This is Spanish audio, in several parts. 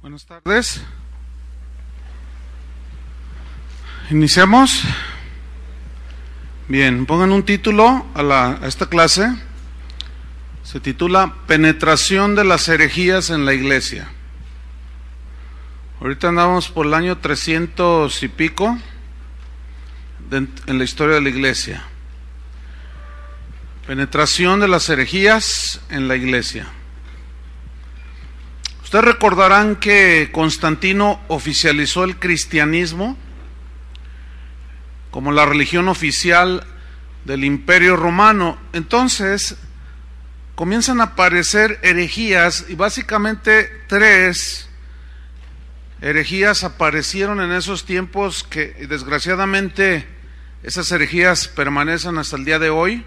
Buenas tardes. Iniciamos. Bien, pongan un título a, la, esta clase. Se titula Penetración de las herejías en la iglesia. Ahorita andamos por el año 300 y pico en la historia de la iglesia. Penetración de las herejías en la iglesia. Ustedes recordarán que Constantino oficializó el cristianismo como la religión oficial del imperio romano. Entonces, comienzan a aparecer herejías y básicamente tres herejías aparecieron en esos tiempos que desgraciadamente esas herejías permanecen hasta el día de hoy.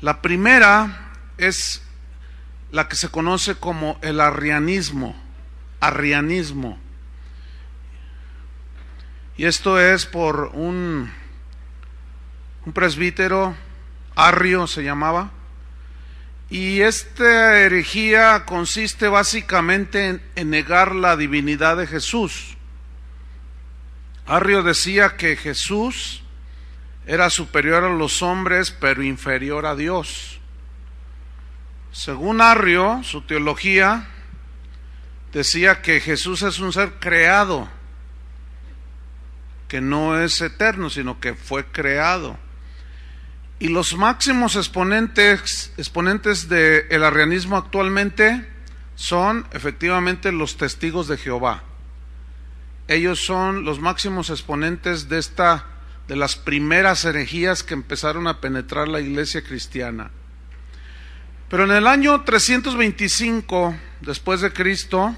La primera es la que se conoce como el arrianismo, arrianismo. Y esto es por un, un presbítero, Arrio se llamaba, y esta herejía consiste básicamente en, negar la divinidad de Jesús. Arrio decía que Jesús era superior a los hombres, pero inferior a Dios. Según Arrio, su teología decía que Jesús es un ser creado, que no es eterno, sino que fue creado. Y los máximos exponentes, exponentes del arrianismo actualmente son efectivamente los testigos de Jehová. Ellos son los máximos exponentes de esta de las primeras herejías que empezaron a penetrar la iglesia cristiana. Pero en el año 325 después de Cristo,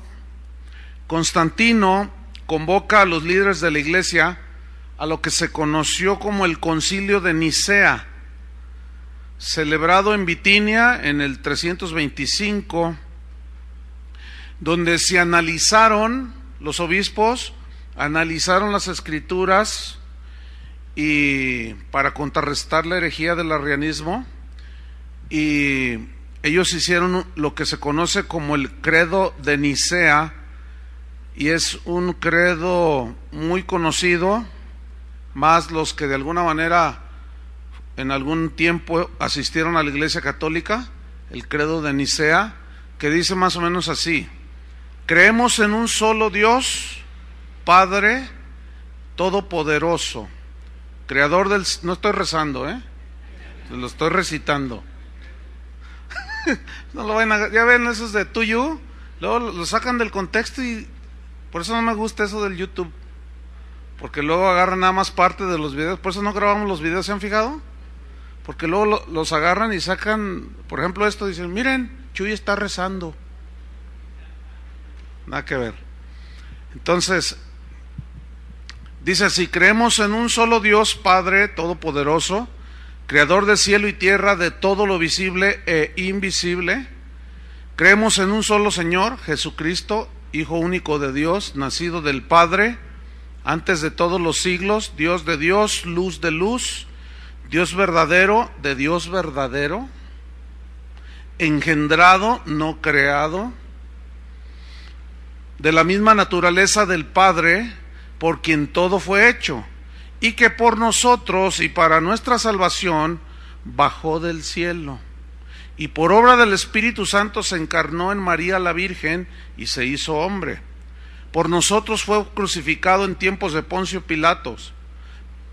Constantino convoca a los líderes de la iglesia a lo que se conoció como el concilio de Nicea, celebrado en Bitinia en el 325, donde se analizaron los obispos, analizaron las escrituras y para contrarrestar la herejía del arrianismo y ellos hicieron lo que se conoce como el credo de Nicea y es un credo muy conocido, más los que de alguna manera en algún tiempo asistieron a la Iglesia Católica, el credo de Nicea, que dice más o menos así, creemos en un solo Dios, Padre Todopoderoso, Creador del... No estoy rezando, ¿eh? Lo estoy recitando no lo ven ya ven eso es de tuyo, luego lo sacan del contexto y por eso no me gusta eso del YouTube. Porque luego agarran nada más parte de los videos, por eso no grabamos los videos, ¿se han fijado? Porque luego los agarran y sacan, por ejemplo, esto, dicen, miren, Chuy está rezando. Nada que ver. Entonces, dice, si creemos en un solo Dios Padre Todopoderoso, creador de cielo y tierra, de todo lo visible e invisible. Creemos en un solo Señor, Jesucristo, Hijo único de Dios, nacido del Padre, antes de todos los siglos, Dios de Dios, luz de luz, Dios verdadero de Dios verdadero, engendrado, no creado, de la misma naturaleza del Padre, por quien todo fue hecho y que por nosotros y para nuestra salvación bajó del cielo y por obra del Espíritu Santo se encarnó en María la Virgen y se hizo hombre. Por nosotros fue crucificado en tiempos de Poncio Pilatos.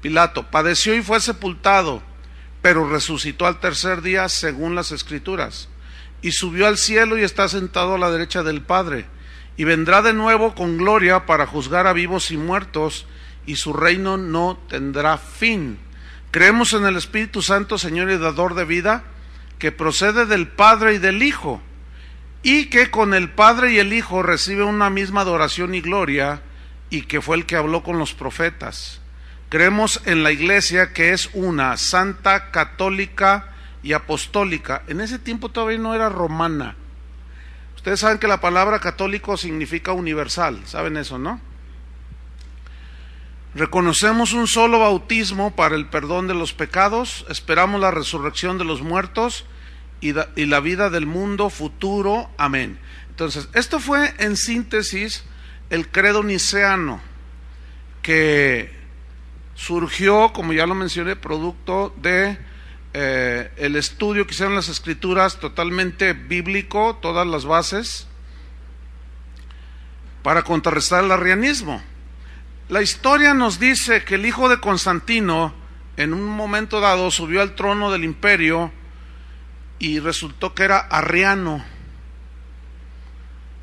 Pilato padeció y fue sepultado, pero resucitó al tercer día según las Escrituras, y subió al cielo y está sentado a la derecha del Padre, y vendrá de nuevo con gloria para juzgar a vivos y muertos, y su reino no tendrá fin. Creemos en el Espíritu Santo, Señor y Dador de vida, que procede del Padre y del Hijo, y que con el Padre y el Hijo recibe una misma adoración y gloria, y que fue el que habló con los profetas. Creemos en la Iglesia que es una santa, católica y apostólica. En ese tiempo todavía no era romana. Ustedes saben que la palabra católico significa universal, saben eso, ¿no? Reconocemos un solo bautismo para el perdón de los pecados, esperamos la resurrección de los muertos y, la vida del mundo futuro. Amén. Entonces, esto fue en síntesis el credo niceno que surgió, como ya lo mencioné, producto de eh, el estudio que hicieron las escrituras totalmente bíblico, todas las bases, para contrarrestar el arrianismo. La historia nos dice que el hijo de Constantino en un momento dado subió al trono del imperio y resultó que era arriano.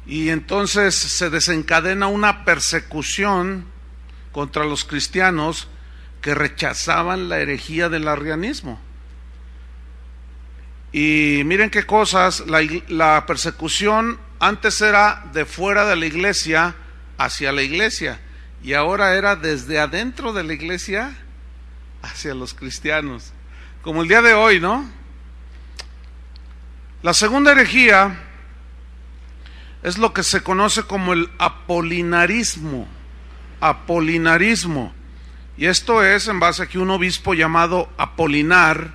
Y entonces se desencadena una persecución contra los cristianos que rechazaban la herejía del arrianismo. Y miren qué cosas, la, la persecución antes era de fuera de la iglesia hacia la iglesia y ahora era desde adentro de la iglesia hacia los cristianos, como el día de hoy, ¿no? La segunda herejía es lo que se conoce como el apolinarismo, apolinarismo, y esto es en base a que un obispo llamado Apolinar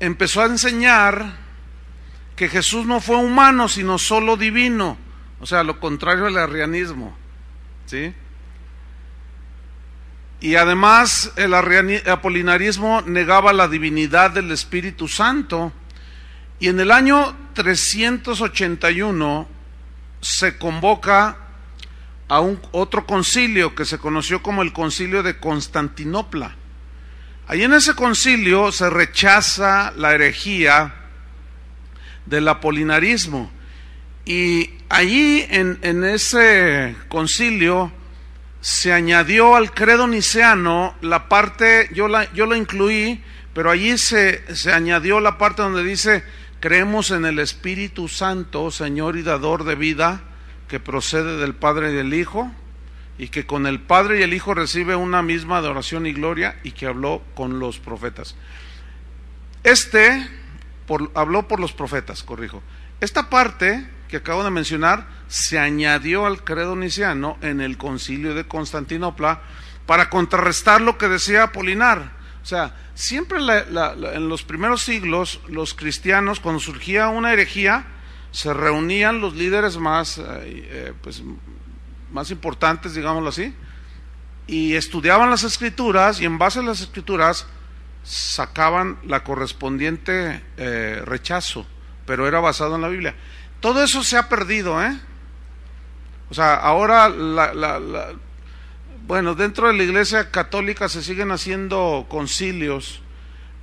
empezó a enseñar que Jesús no fue humano, sino solo divino, o sea, lo contrario al arrianismo. Y además el apolinarismo negaba la divinidad del Espíritu Santo. Y en el año 381 se convoca a un, otro concilio que se conoció como el concilio de Constantinopla. Ahí en ese concilio se rechaza la herejía del apolinarismo y allí en, ese concilio se añadió al credo niceno la parte, yo, la, yo lo incluí, pero allí se, añadió la parte donde dice, creemos en el Espíritu Santo, Señor y Dador de vida, que procede del Padre y del Hijo, y que con el Padre y el Hijo recibe una misma adoración y gloria, y que habló con los profetas. Este por, habló por los profetas, corrijo. Esta parte que acabo de mencionar se añadió al credo niciano en el concilio de Constantinopla para contrarrestar lo que decía Apolinar. O sea, siempre en los primeros siglos los cristianos, cuando surgía una herejía, se reunían los líderes más, eh, eh, pues, más importantes, digámoslo así, y estudiaban las escrituras y en base a las escrituras sacaban la correspondiente eh, rechazo, pero era basado en la Biblia. Todo eso se ha perdido, ¿eh? O sea, ahora, bueno, dentro de la Iglesia Católica se siguen haciendo concilios,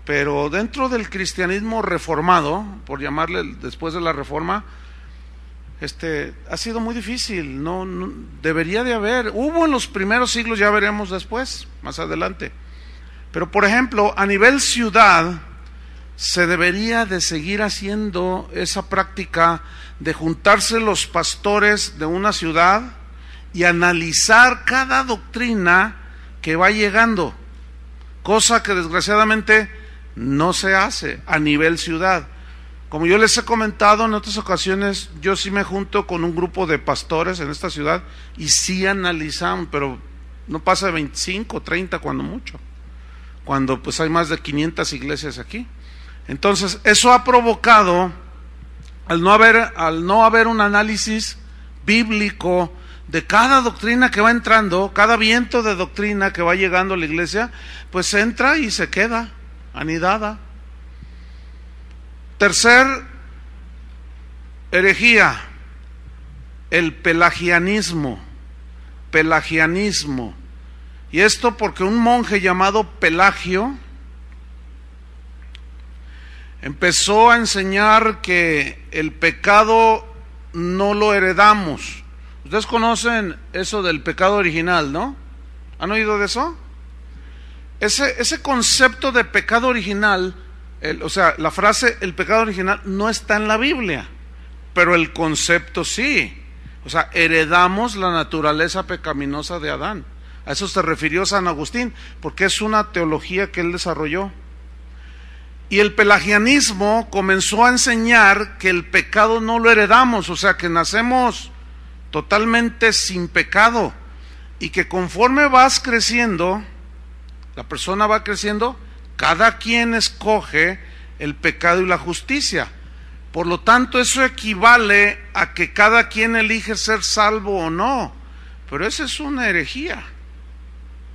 pero dentro del cristianismo reformado, por llamarle después de la reforma, este, ha sido muy difícil, no, debería de haber, hubo en los primeros siglos, ya veremos después, más adelante. Pero por ejemplo, a nivel ciudad, se debería de seguir haciendo esa práctica de juntarse los pastores de una ciudad y analizar cada doctrina que va llegando, cosa que desgraciadamente no se hace a nivel ciudad. Como yo les he comentado en otras ocasiones, yo sí me junto con un grupo de pastores en esta ciudad y sí analizan, pero no pasa de 25, 30 cuando mucho, cuando pues hay más de 500 iglesias aquí. Entonces, eso ha provocado, al no haber, al no haber un análisis bíblico de cada doctrina que va entrando, cada viento de doctrina que va llegando a la iglesia, pues entra y se queda anidada. Tercer herejía, el pelagianismo, pelagianismo. Y esto porque un monje llamado Pelagio, empezó a enseñar que el pecado no lo heredamos. Ustedes conocen eso del pecado original, ¿no? ¿Han oído de eso? Ese, ese concepto de pecado original, o sea, la frase el pecado original no está en la Biblia, pero el concepto sí. O sea, heredamos la naturaleza pecaminosa de Adán. A eso se refirió San Agustín, porque es una teología que él desarrolló. Y el pelagianismo comenzó a enseñar que el pecado no lo heredamos, o sea que nacemos totalmente sin pecado y que conforme vas creciendo, la persona va creciendo, cada quien escoge el pecado y la justicia. Por lo tanto, eso equivale a que cada quien elige ser salvo o no. Pero esa es una herejía.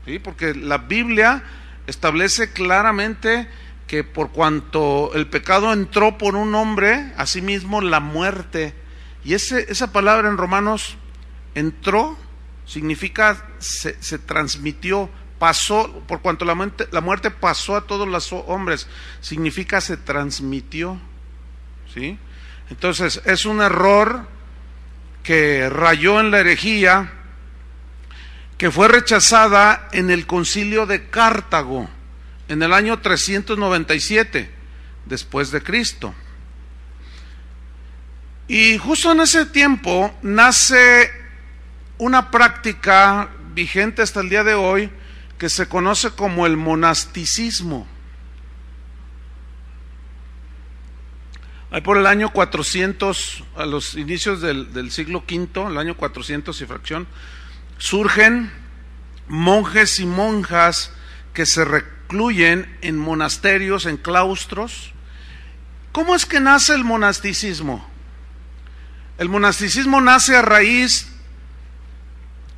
¿sí? Porque la Biblia establece claramente que por cuanto el pecado entró por un hombre, asimismo la muerte. Y ese, esa palabra en Romanos, entró, significa se, transmitió, pasó, por cuanto la muerte, la muerte pasó a todos los hombres, significa se transmitió. ¿Sí? Entonces, es un error que rayó en la herejía, que fue rechazada en el concilio de Cartago en el año 397 después de Cristo. Y justo en ese tiempo nace una práctica vigente hasta el día de hoy que se conoce como el monasticismo. Ahí por el año 400, a los inicios del, siglo V, el año 400 y fracción, surgen monjes y monjas que se, reconocen en monasterios, en claustros. ¿Cómo es que nace el monasticismo? El monasticismo nace a raíz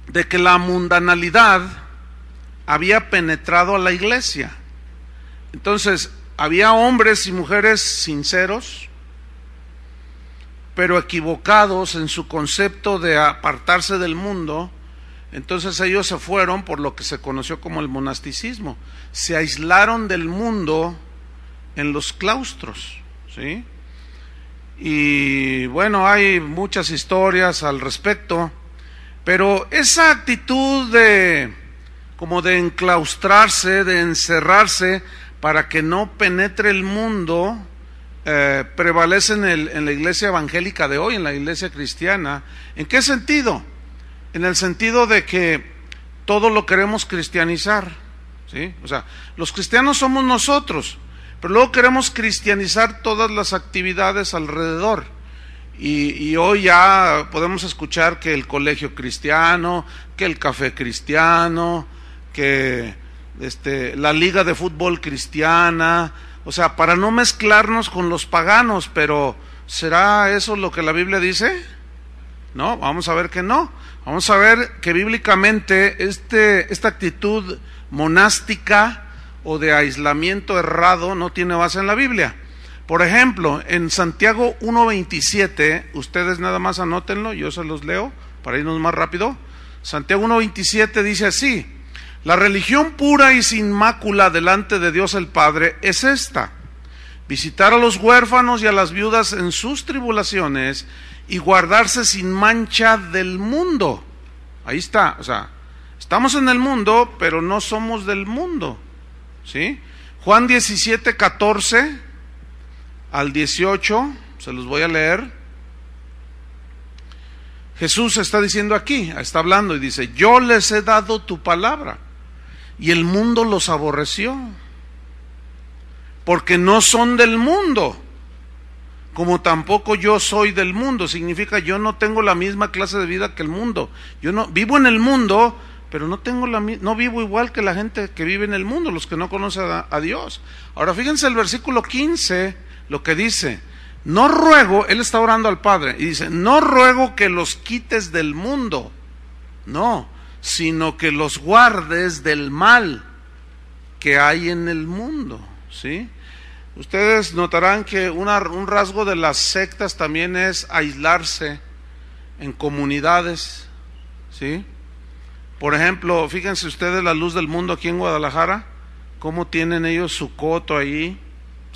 de que la mundanalidad había penetrado a la iglesia. Entonces, había hombres y mujeres sinceros, pero equivocados en su concepto de apartarse del mundo entonces ellos se fueron por lo que se conoció como el monasticismo. Se aislaron del mundo en los claustros, ¿sí? Y bueno, hay muchas historias al respecto, pero esa actitud de como de enclaustrarse, de encerrarse para que no penetre el mundo, eh, prevalece en, en la iglesia evangélica de hoy, en la iglesia cristiana. ¿En qué sentido? en el sentido de que todo lo queremos cristianizar, ¿sí? O sea, los cristianos somos nosotros, pero luego queremos cristianizar todas las actividades alrededor. Y, hoy ya podemos escuchar que el colegio cristiano, que el café cristiano, que este, la liga de fútbol cristiana, o sea, para no mezclarnos con los paganos, pero ¿será eso lo que la Biblia dice? No, vamos a ver que no. Vamos a ver que bíblicamente este, esta actitud monástica o de aislamiento errado no tiene base en la Biblia. Por ejemplo, en Santiago 1.27, ustedes nada más anótenlo, yo se los leo para irnos más rápido. Santiago 1.27 dice así, la religión pura y sin mácula delante de Dios el Padre es esta, visitar a los huérfanos y a las viudas en sus tribulaciones y guardarse sin mancha del mundo. Ahí está, o sea, estamos en el mundo, pero no somos del mundo. ¿Sí? Juan 17, 14 al 18, se los voy a leer. Jesús está diciendo aquí, está hablando y dice, yo les he dado tu palabra y el mundo los aborreció, porque no son del mundo, como tampoco yo soy del mundo, significa yo no tengo la misma clase de vida que el mundo. Yo no vivo en el mundo, pero no tengo la no vivo igual que la gente que vive en el mundo, los que no conocen a, Dios. Ahora fíjense el versículo 15, lo que dice, no ruego, él está orando al Padre y dice, no ruego que los quites del mundo. No, sino que los guardes del mal que hay en el mundo, ¿sí? Ustedes notarán que un rasgo de las sectas también es aislarse en comunidades, ¿sí? Por ejemplo, fíjense ustedes la luz del mundo aquí en Guadalajara, cómo tienen ellos su coto ahí.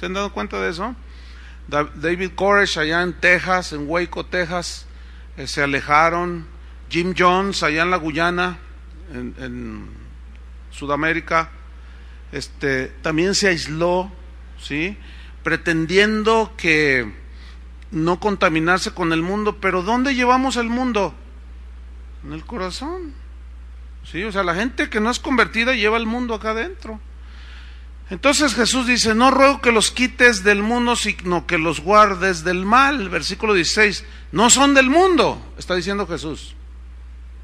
¿Se han dado cuenta de eso? David Koresh allá en Texas, en Waco, Texas, eh, se alejaron. Jim Jones allá en la Guyana, en, en Sudamérica, este, también se aisló ¿sí? Pretendiendo que no contaminarse con el mundo, pero ¿dónde llevamos el mundo? En el corazón. ¿Sí? O sea, la gente que no es convertida lleva el mundo acá adentro. Entonces Jesús dice, no ruego que los quites del mundo, sino que los guardes del mal. Versículo 16, no son del mundo, está diciendo Jesús.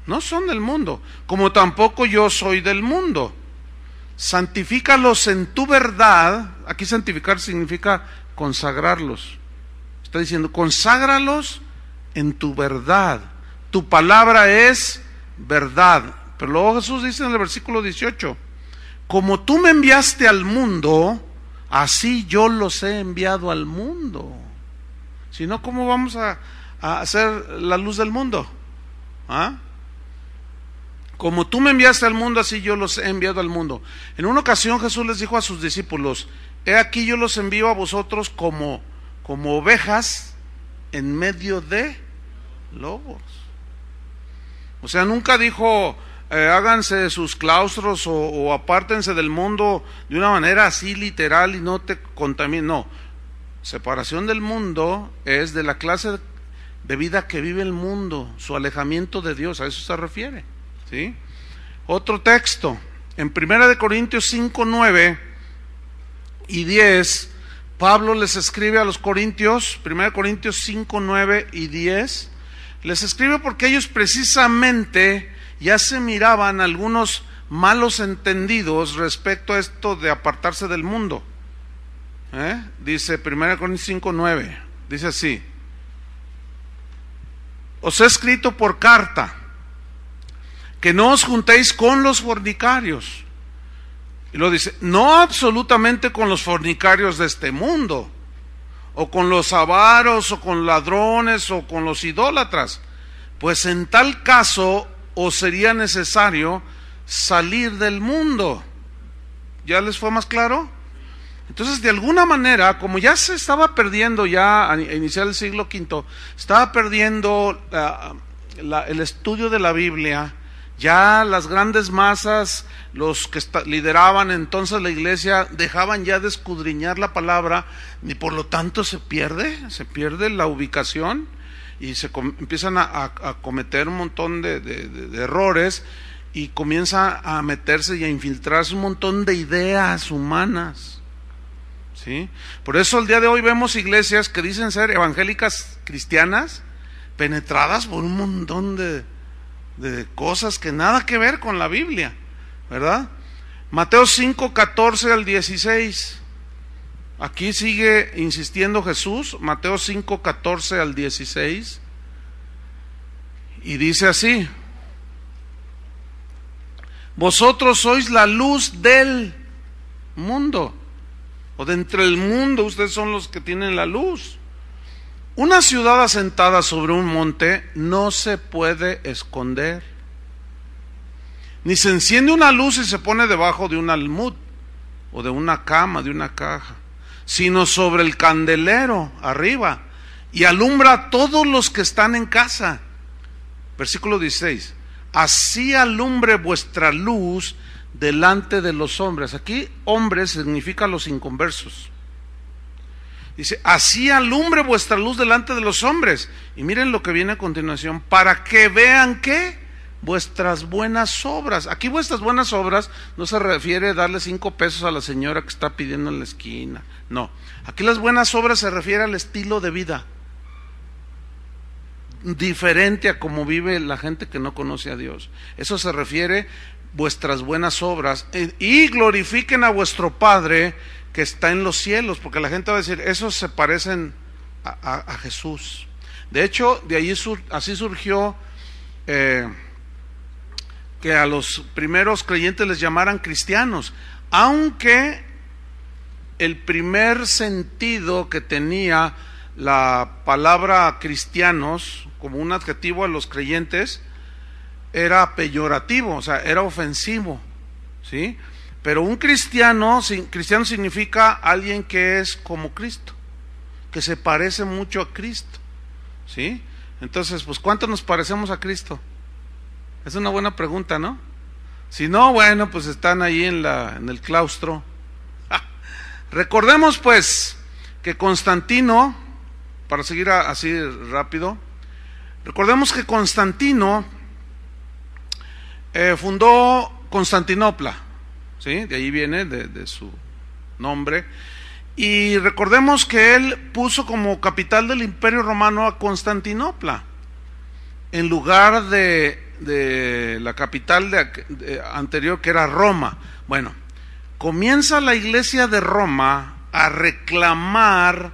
No son del mundo, como tampoco yo soy del mundo santifícalos en tu verdad. Aquí santificar significa consagrarlos. Está diciendo, conságralos en tu verdad. Tu palabra es verdad. Pero luego Jesús dice en el versículo 18, como tú me enviaste al mundo, así yo los he enviado al mundo. Si no, ¿cómo vamos a, a hacer la luz del mundo? ¿Ah? Como tú me enviaste al mundo, así yo los he enviado al mundo. En una ocasión Jesús les dijo a sus discípulos, he aquí yo los envío a vosotros como, como ovejas en medio de lobos. O sea, nunca dijo, eh, háganse sus claustros o, o, apártense del mundo de una manera así literal y no te contaminen. No, separación del mundo es de la clase de vida que vive el mundo, su alejamiento de Dios, a eso se refiere. Otro texto, en 1 Corintios 5, 9 y 10, Pablo les escribe a los Corintios, 1 Corintios 5, 9 y 10, les escribe porque ellos precisamente ya se miraban algunos malos entendidos respecto a esto de apartarse del mundo. ¿Eh? Dice 1 Corintios 5, 9, dice así, os he escrito por carta que no os juntéis con los fornicarios. Y lo dice, no absolutamente con los fornicarios de este mundo, o con los avaros, o con ladrones, o con los idólatras, pues en tal caso os sería necesario salir del mundo. ¿Ya les fue más claro? Entonces, de alguna manera, como ya se estaba perdiendo, ya a iniciar el siglo V, estaba perdiendo el estudio de la Biblia, ya las grandes masas, los que lideraban entonces la iglesia, dejaban ya de escudriñar la palabra y por lo tanto se pierde, se pierde la ubicación y se empiezan a, cometer un montón de, errores y comienza a meterse y a infiltrarse un montón de ideas humanas. ¿Sí? Por eso el día de hoy vemos iglesias que dicen ser evangélicas cristianas penetradas por un montón de, de cosas que nada que ver con la Biblia, ¿verdad? Mateo 5, 14 al 16. Aquí sigue insistiendo Jesús, Mateo 5, 14 al 16. Y dice así, vosotros sois la luz del mundo, o de entre el mundo, ustedes son los que tienen la luz. Una ciudad asentada sobre un monte no se puede esconder. Ni se enciende una luz y se pone debajo de un almud o de una cama, de una caja, sino sobre el candelero arriba y alumbra a todos los que están en casa. Versículo 16. Así alumbre vuestra luz delante de los hombres. Aquí hombres significa los inconversos Dice, así alumbre vuestra luz delante de los hombres. Y miren lo que viene a continuación, para que vean que vuestras buenas obras. Aquí vuestras buenas obras no se refiere a darle cinco pesos a la señora que está pidiendo en la esquina. No, aquí las buenas obras se refiere al estilo de vida diferente a como vive la gente que no conoce a Dios. Eso se refiere vuestras buenas obras eh, y glorifiquen a vuestro Padre que está en los cielos, porque la gente va a decir, esos se parecen a, Jesús. De hecho, de ahí así surgió eh, que a los primeros creyentes les llamaran cristianos, aunque el primer sentido que tenía la palabra cristianos como un adjetivo a los creyentes era peyorativo, o sea, era ofensivo, ¿sí? Pero un cristiano, cristiano significa alguien que es como Cristo, que se parece mucho a Cristo. ¿Sí? Entonces, pues ¿cuánto nos parecemos a Cristo? Es una buena pregunta, ¿no? Si no, bueno, pues están ahí en la en el claustro. Ah, recordemos pues que Constantino, para seguir así rápido, recordemos que Constantino eh, fundó Constantinopla. De ahí viene, de, su nombre. Y recordemos que él puso como capital del Imperio Romano a Constantinopla, en lugar de, la capital anterior que era Roma. Bueno, comienza la iglesia de Roma a reclamar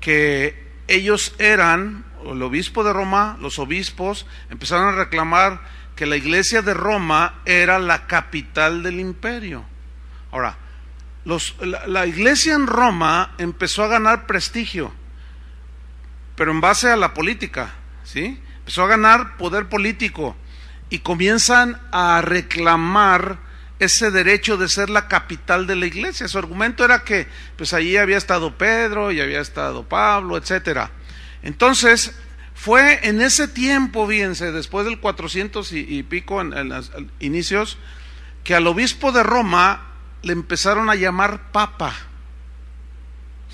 que ellos eran, el obispo de Roma, los obispos, empezaron a reclamar que la iglesia de Roma era la capital del imperio. Ahora, la, iglesia en Roma empezó a ganar prestigio, pero en base a la política, ¿sí? Empezó a ganar poder político y comienzan a reclamar ese derecho de ser la capital de la iglesia. Su argumento era que pues allí había estado Pedro y había estado Pablo, etcétera. Entonces, fue en ese tiempo, fíjense, después del 400 y, pico en, los inicios, que al obispo de Roma le empezaron a llamar papa.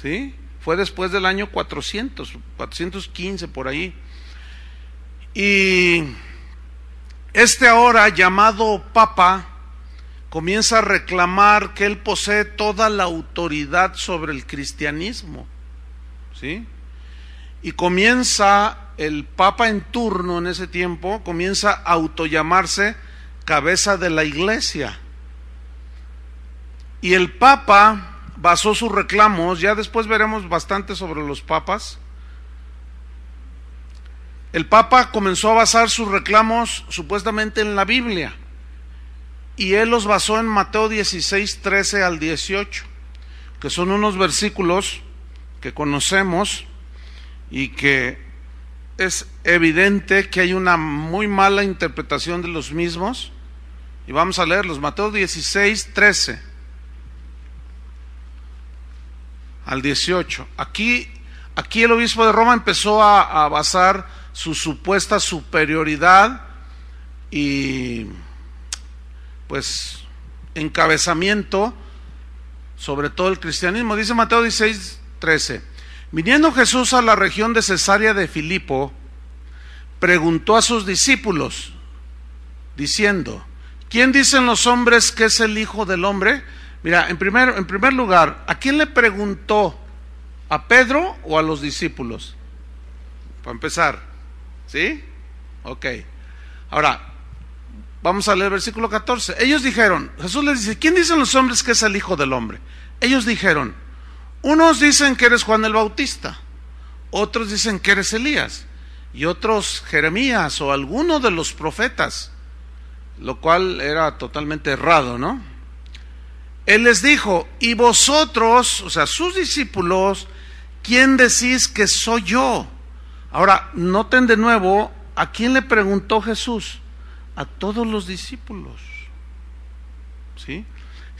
¿Sí? Fue después del año 400, 415 por ahí. Y este ahora llamado papa comienza a reclamar que él posee toda la autoridad sobre el cristianismo. ¿Sí? Y comienza el Papa en turno en ese tiempo comienza a autollamarse cabeza de la iglesia. Y el Papa basó sus reclamos, ya después veremos bastante sobre los papas. El Papa comenzó a basar sus reclamos supuestamente en la Biblia. Y él los basó en Mateo 16, 13 al 18, que son unos versículos que conocemos y que es evidente que hay una muy mala interpretación de los mismos. Y vamos a leerlos. Mateo 16, 13 al 18. Aquí, aquí el obispo de Roma empezó a, a basar su supuesta superioridad y pues encabezamiento sobre todo el cristianismo. Dice Mateo 16, 13. Viniendo Jesús a la región de Cesarea de Filipo, preguntó a sus discípulos, diciendo, ¿quién dicen los hombres que es el Hijo del Hombre? Mira, en primer, en primer lugar, ¿a quién le preguntó? ¿A Pedro o a los discípulos? Para empezar, ¿sí? Ok. Ahora, vamos a leer el versículo 14. Ellos dijeron, Jesús les dice, ¿quién dicen los hombres que es el Hijo del Hombre? Ellos dijeron, unos dicen que eres Juan el Bautista, otros dicen que eres Elías y otros Jeremías o alguno de los profetas, lo cual era totalmente errado, ¿no? Él les dijo, y vosotros, o sea, sus discípulos, ¿quién decís que soy yo? Ahora, noten de nuevo, ¿a quién le preguntó Jesús? A todos los discípulos. ¿Sí?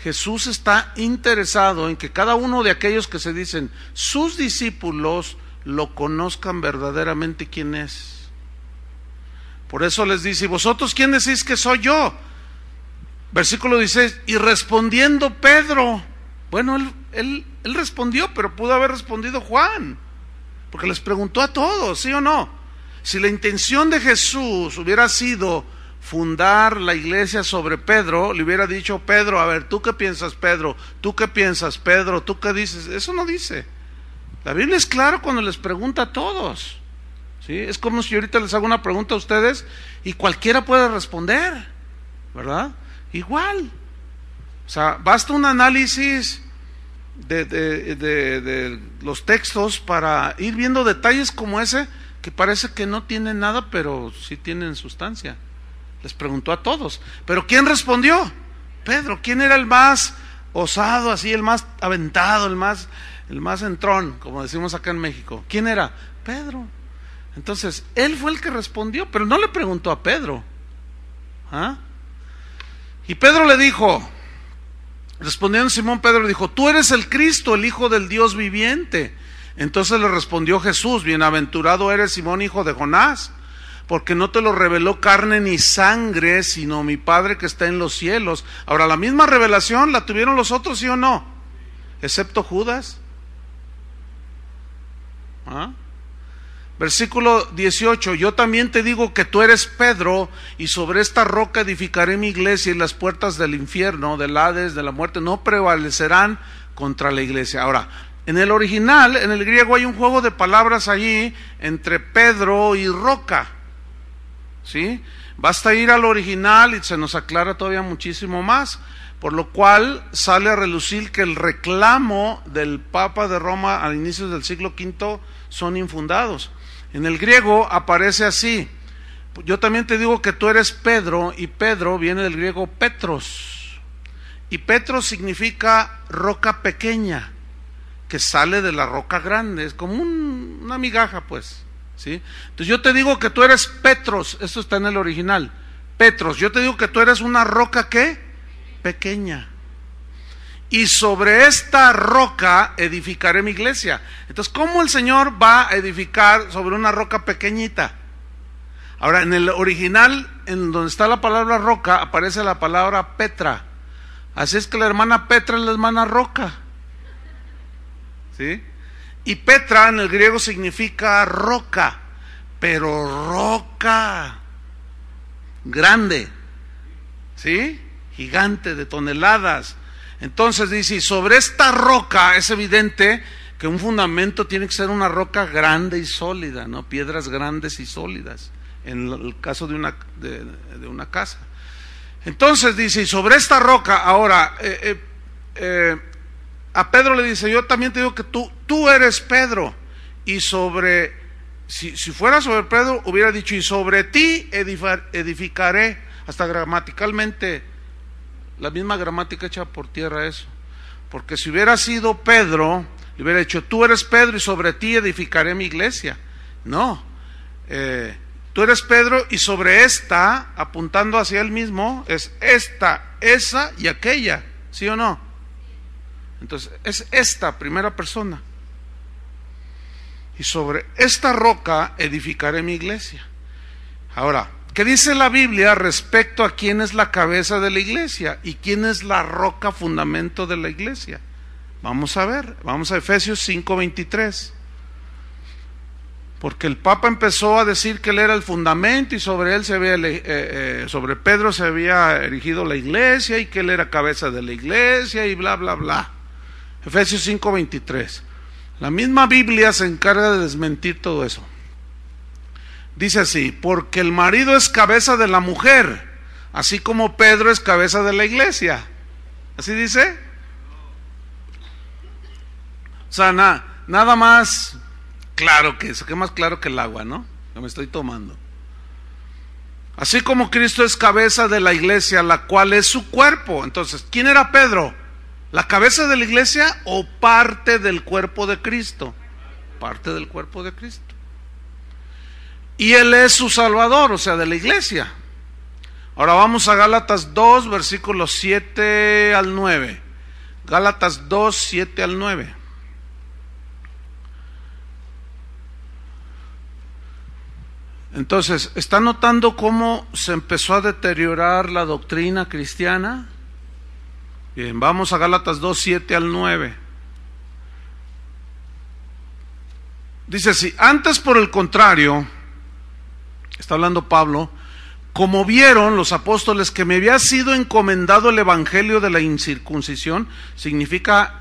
Jesús está interesado en que cada uno de aquellos que se dicen sus discípulos lo conozcan verdaderamente quién es. Por eso les dice, ¿y vosotros quién decís que soy yo? Versículo 16, y respondiendo Pedro, bueno, él, él respondió, pero pudo haber respondido Juan, porque les preguntó a todos, ¿sí o no? Si la intención de Jesús hubiera sido fundar la iglesia sobre Pedro, le hubiera dicho Pedro, a ver, ¿tú qué piensas Pedro? ¿Tú qué piensas Pedro? ¿Tú qué dices? Eso no dice. La Biblia es clara cuando les pregunta a todos. ¿sí? Es como si ahorita les hago una pregunta a ustedes y cualquiera pueda responder, ¿verdad? Igual. O sea, basta un análisis de, de, de los textos para ir viendo detalles como ese que parece que no tienen nada, pero sí tienen sustancia. Les preguntó a todos. Pero ¿quién respondió? Pedro. ¿Quién era el más osado, así, el más aventado, el más, el más entrón, como decimos acá en México? ¿Quién era? Pedro. Entonces, él fue el que respondió, pero no le preguntó a Pedro. ¿Ah? Y Pedro le dijo, respondiendo Simón Pedro le dijo, tú eres el Cristo, el Hijo del Dios viviente. Entonces le respondió Jesús, bienaventurado eres Simón, hijo de Jonás, porque no te lo reveló carne ni sangre, sino mi Padre que está en los cielos. Ahora, la misma revelación la tuvieron los otros, sí o no, excepto Judas. ¿Ah? Versículo 18, yo también te digo que tú eres Pedro y sobre esta roca edificaré mi iglesia y las puertas del infierno, del Hades, de la muerte, no prevalecerán contra la iglesia. Ahora, en el original, en el griego hay un juego de palabras allí entre Pedro y roca. ¿sí? Basta ir al original y se nos aclara todavía muchísimo más. Por lo cual sale a relucir que el reclamo del Papa de Roma al inicio del siglo V son infundados. En el griego aparece así. Yo también te digo que tú eres Pedro y Pedro viene del griego Petros. Y Petros significa roca pequeña, que sale de la roca grande, es como una migaja pues. ¿sí? Entonces yo te digo que tú eres Petros, esto está en el original, Petros, yo te digo que tú eres una roca que pequeña. Y sobre esta roca edificaré mi iglesia. Entonces, ¿cómo el Señor va a edificar sobre una roca pequeñita? Ahora, en el original, en donde está la palabra roca, aparece la palabra Petra. Así es que la hermana Petra es la hermana roca. ¿Sí? Y Petra en el griego significa roca, pero roca grande, ¿sí? Gigante de toneladas. Entonces dice, sobre esta roca es evidente que un fundamento tiene que ser una roca grande y sólida, ¿no? Piedras grandes y sólidas, en el caso de una, de, una casa. Entonces dice, sobre esta roca, ahora, eh, eh, eh, a Pedro le dice, yo también te digo que tú, tú eres Pedro. Y sobre, si, fuera sobre Pedro, hubiera dicho, y sobre ti edificaré, hasta gramaticalmente, la misma gramática hecha por tierra eso. Porque si hubiera sido Pedro, le hubiera dicho, tú eres Pedro y sobre ti edificaré mi iglesia. No, eh, tú eres Pedro y sobre esta, apuntando hacia él mismo, es esta, esa y aquella, ¿sí o no? Entonces, es esta primera persona. Y sobre esta roca edificaré mi iglesia. Ahora, ¿qué dice la Biblia respecto a quién es la cabeza de la iglesia y quién es la roca fundamento de la iglesia? Vamos a ver, vamos a Efesios 5:23. Porque el Papa empezó a decir que él era el fundamento y sobre él se había, eh, eh, sobre Pedro se había erigido la iglesia y que él era cabeza de la iglesia y bla, bla, bla. Efesios 5:23. La misma Biblia se encarga de desmentir todo eso. Dice así, porque el marido es cabeza de la mujer, así como Pedro es cabeza de la iglesia. ¿Así dice? O sea, nada más claro que eso, que más claro que el agua, ¿no? Que me estoy tomando. Así como Cristo es cabeza de la iglesia, la cual es su cuerpo. Entonces, ¿quién era Pedro? ¿La cabeza de la iglesia o parte del cuerpo de Cristo? Parte del cuerpo de Cristo. Y Él es su Salvador, o sea, de la iglesia. Ahora vamos a Gálatas 2, versículos 7 al 9. Gálatas 2, 7 al 9. Entonces, ¿está notando cómo se empezó a deteriorar la doctrina cristiana? Bien, vamos a Gálatas 2, 7 al 9. Dice así, antes por el contrario, está hablando Pablo, como vieron los apóstoles que me había sido encomendado el Evangelio de la incircuncisión, significa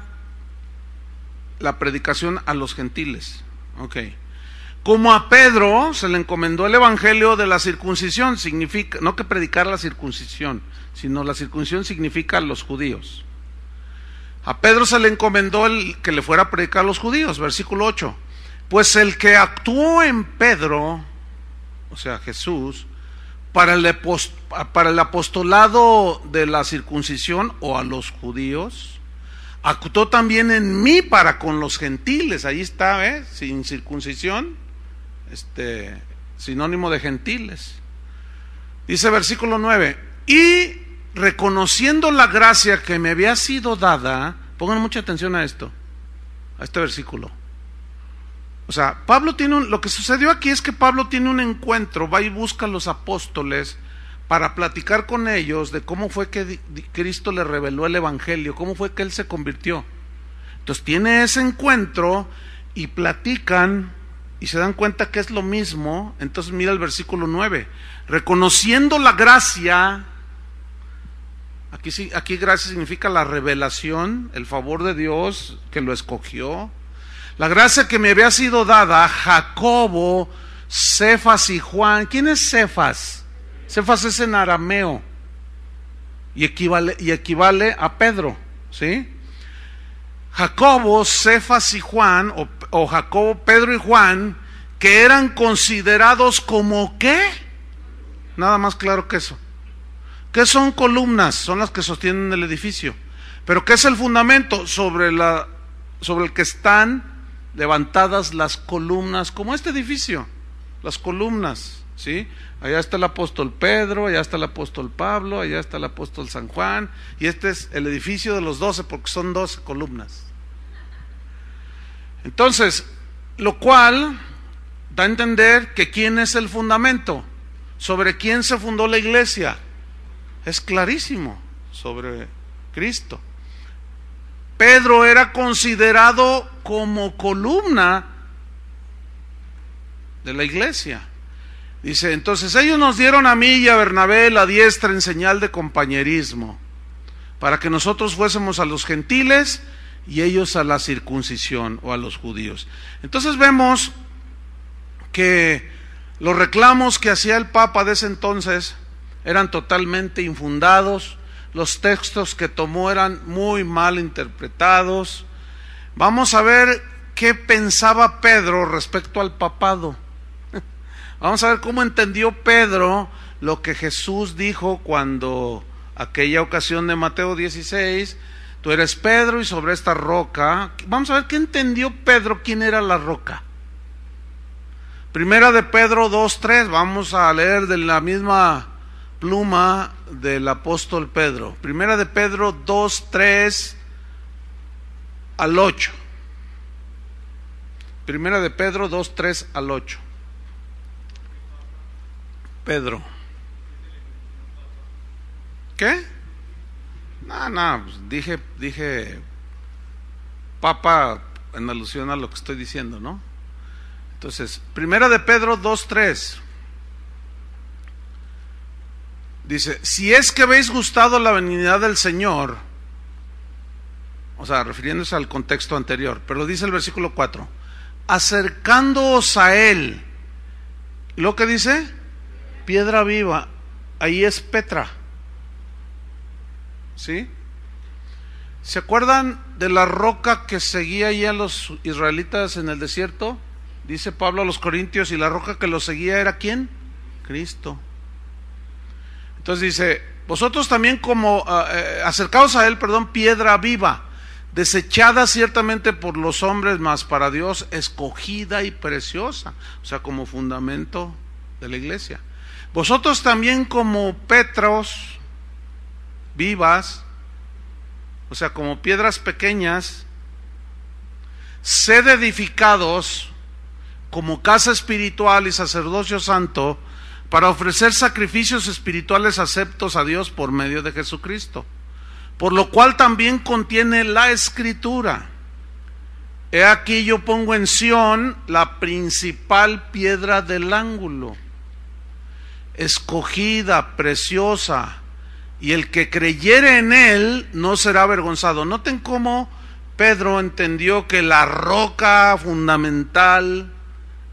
la predicación a los gentiles. Ok. Como a Pedro se le encomendó el Evangelio de la circuncisión, significa, no que predicar la circuncisión, sino la circuncisión significa los judíos. A Pedro se le encomendó el que le fuera a predicar a los judíos, versículo 8. Pues el que actuó en Pedro, o sea, Jesús, para el, apostolado de la circuncisión o a los judíos, actuó también en mí para con los gentiles. Ahí está, ¿eh? Sin circuncisión, este, sinónimo de gentiles. Dice versículo 9, y reconociendo la gracia que me había sido dada, pongan mucha atención a esto, a este versículo. O sea, Pablo tiene un, lo que sucedió aquí es que Pablo tiene un encuentro, va y busca a los apóstoles para platicar con ellos de cómo fue que Cristo le reveló el Evangelio, cómo fue que él se convirtió. Entonces tiene ese encuentro y platican y se dan cuenta que es lo mismo. Entonces mira el versículo 9, reconociendo la gracia Aquí, aquí gracia significa la revelación, el favor de Dios que lo escogió. La gracia que me había sido dada, Jacobo, Cefas y Juan. ¿Quién es Cefas? Cefas es en arameo y equivale, y equivale a Pedro, ¿sí? Jacobo, Cefas y Juan, o, o, Jacobo, Pedro y Juan, que eran considerados como qué? Nada más claro que eso. ¿Qué son columnas? Son las que sostienen el edificio. Pero ¿qué es el fundamento? Sobre, la, sobre el que están levantadas las columnas, como este edificio, las columnas, ¿sí? Allá está el apóstol Pedro, allá está el apóstol Pablo, allá está el apóstol San Juan, y este es el edificio de los doce, porque son doce columnas. Entonces, lo cual da a entender que quién es el fundamento, sobre quién se fundó la iglesia, es clarísimo sobre Cristo. Pedro era considerado como columna de la iglesia. Dice, entonces ellos nos dieron a mí y a Bernabé la diestra en señal de compañerismo, para que nosotros fuésemos a los gentiles y ellos a la circuncisión o a los judíos. Entonces vemos que los reclamos que hacía el Papa de ese entonces eran totalmente infundados, los textos que tomó eran muy mal interpretados. Vamos a ver qué pensaba Pedro respecto al papado. Vamos a ver cómo entendió Pedro lo que Jesús dijo cuando aquella ocasión de Mateo 16, tú eres Pedro y sobre esta roca. Vamos a ver qué entendió Pedro, quién era la roca. Primera de Pedro 2.3, vamos a leer de la misma Luma del apóstol Pedro. Primera de Pedro 2, 3 al 8. Primera de Pedro 2, 3 al 8. Pedro. ¿Qué? No, no, pues dije, dije papa en alusión a lo que estoy diciendo, ¿no? Entonces, primera de Pedro 2, 3. Dice, si es que habéis gustado la benignidad del Señor, o sea, refiriéndose al contexto anterior, pero dice el versículo 4, acercándoos a Él, lo que dice, piedra viva, ahí es Petra, ¿sí? ¿Se acuerdan de la roca que seguía ya a los israelitas en el desierto? Dice Pablo a los corintios, y la roca que los seguía era quién? Cristo. Entonces dice, vosotros también como ah, eh, acercados a él, perdón, piedra viva, desechada ciertamente por los hombres, mas para Dios escogida y preciosa, o sea, como fundamento de la iglesia. Vosotros también como petros vivas, o sea, como piedras pequeñas, sed edificados como casa espiritual y sacerdocio santo para ofrecer sacrificios espirituales aceptos a Dios por medio de Jesucristo. Por lo cual también contiene la escritura. He aquí yo pongo en Sión la principal piedra del ángulo, escogida, preciosa, y el que creyere en él no será avergonzado. Noten cómo Pedro entendió que la roca fundamental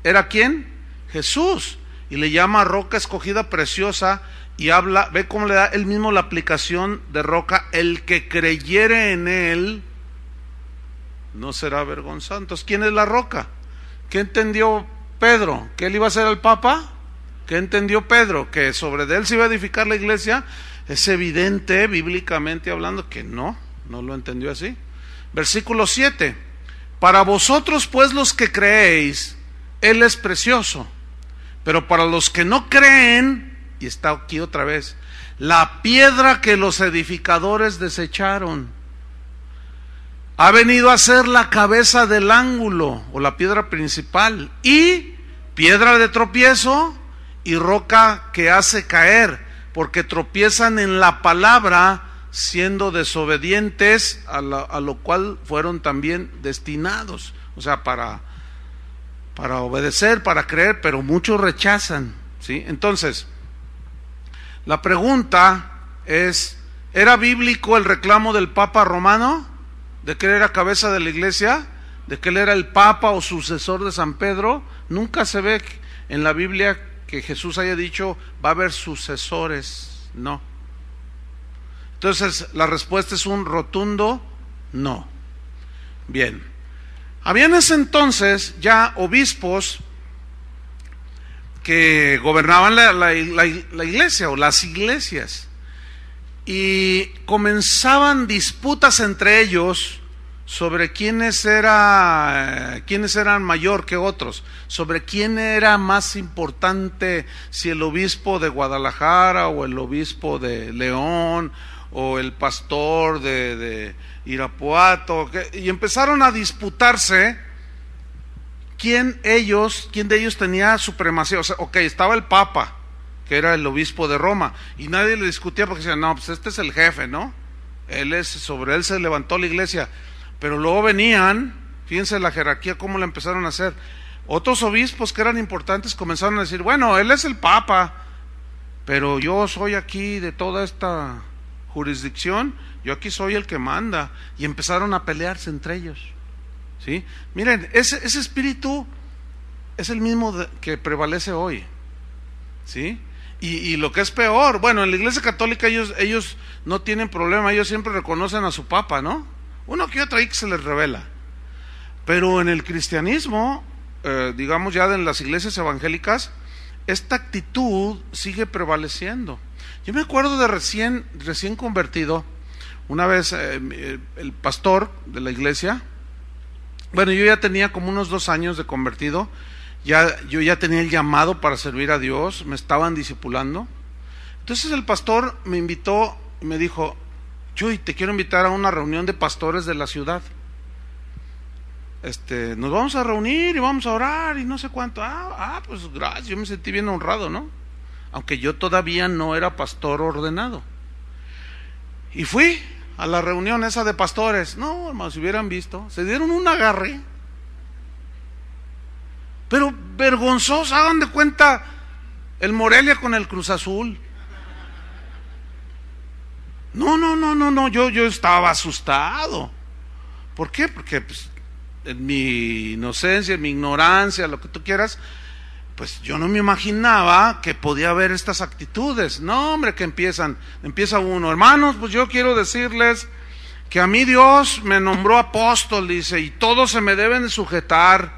era quién? Jesús y le llama roca escogida preciosa y habla, ve cómo le da él mismo la aplicación de roca, el que creyere en él no será avergonzado. Entonces, ¿quién es la roca? ¿Qué entendió Pedro? ¿Que él iba a ser el Papa? ¿Qué entendió Pedro? ¿Que sobre de él se iba a edificar la iglesia? Es evidente, bíblicamente hablando, que no, no lo entendió así. Versículo 7. Para vosotros, pues, los que creéis, Él es precioso. Pero para los que no creen, y está aquí otra vez, la piedra que los edificadores desecharon ha venido a ser la cabeza del ángulo o la piedra principal y piedra de tropiezo y roca que hace caer, porque tropiezan en la palabra siendo desobedientes a, lo cual fueron también destinados, o sea, para para obedecer, para creer, pero muchos rechazan, ¿sí? Entonces, la pregunta es, ¿era bíblico el reclamo del Papa Romano de que él era cabeza de la iglesia, de que él era el Papa o sucesor de San Pedro? Nunca se ve en la Biblia que Jesús haya dicho, va a haber sucesores, no. Entonces, la respuesta es un rotundo no. Bien. Había en ese entonces ya obispos que gobernaban la, iglesia o las iglesias y comenzaban disputas entre ellos sobre quiénes, era, quiénes eran mayor que otros, sobre quién era más importante, si el obispo de Guadalajara o el obispo de León o el pastor de Irapuato, y empezaron a disputarse quién ellos, quién de ellos tenía supremacía. O sea, ok, estaba el Papa, que era el obispo de Roma, y nadie le discutía porque decían, no, pues este es el jefe, ¿no? Él es, sobre él se levantó la iglesia. Pero luego venían, fíjense la jerarquía, cómo la empezaron a hacer. Otros obispos que eran importantes comenzaron a decir, bueno, él es el Papa, pero yo soy aquí de toda esta jurisdicción yo aquí soy el que manda. Y empezaron a pelearse entre ellos. ¿sí? Miren, ese, espíritu es el mismo que prevalece hoy. ¿sí? Y, lo que es peor, bueno, en la Iglesia Católica ellos, no tienen problema, ellos siempre reconocen a su Papa, ¿no? Uno que otro ahí que se les revela. Pero en el cristianismo, eh, digamos ya en las iglesias evangélicas, esta actitud sigue prevaleciendo. Yo me acuerdo de recién, recién convertido, una vez eh, eh, el pastor de la iglesia, bueno, yo ya tenía como unos dos años de convertido, ya, yo ya tenía el llamado para servir a Dios, me estaban discipulando. Entonces el pastor me invitó y me dijo, Chuy, te quiero invitar a una reunión de pastores de la ciudad. Este, nos vamos a reunir y vamos a orar y no sé cuánto. Ah, ah, pues gracias, yo me sentí bien honrado, ¿no? Aunque yo todavía no era pastor ordenado. Y fui, a la reunión esa de pastores. No, hermano, si hubieran visto, se dieron un agarre. Pero vergonzoso, hagan de cuenta el Morelia con el Cruz Azul. No, no, no, no, no, yo, yo estaba asustado. ¿Por qué? Porque pues, en mi inocencia, en mi ignorancia, lo que tú quieras, pues yo no me imaginaba que podía haber estas actitudes. No, hombre, que empiezan, empieza uno, hermanos, pues yo quiero decirles que a mí Dios me nombró apóstol, dice, y todos se me deben sujetar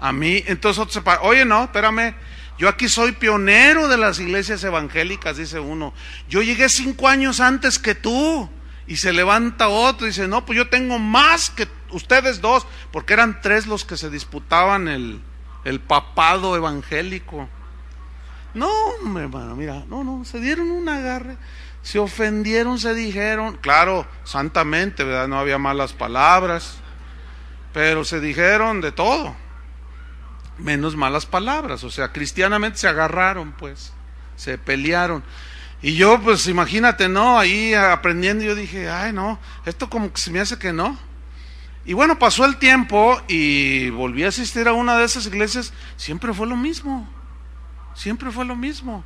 a mí. Entonces otro se oye, no, espérame, yo aquí soy pionero de las iglesias evangélicas, dice uno. Yo llegué cinco años antes que tú. Y se levanta otro dice, no, pues yo tengo más que ustedes dos, porque eran tres los que se disputaban el, el papado evangélico. No, hermano, mira, no, no, se dieron un agarre, se ofendieron, se dijeron, claro, santamente, ¿verdad? No había malas palabras, pero se dijeron de todo, menos malas palabras, o sea, cristianamente se agarraron, pues, se pelearon. Y yo, pues, imagínate, ¿no? Ahí aprendiendo, yo dije, ay, no, esto como que se me hace que no. Y bueno, pasó el tiempo y volví a asistir a una de esas iglesias, siempre fue lo mismo, siempre fue lo mismo.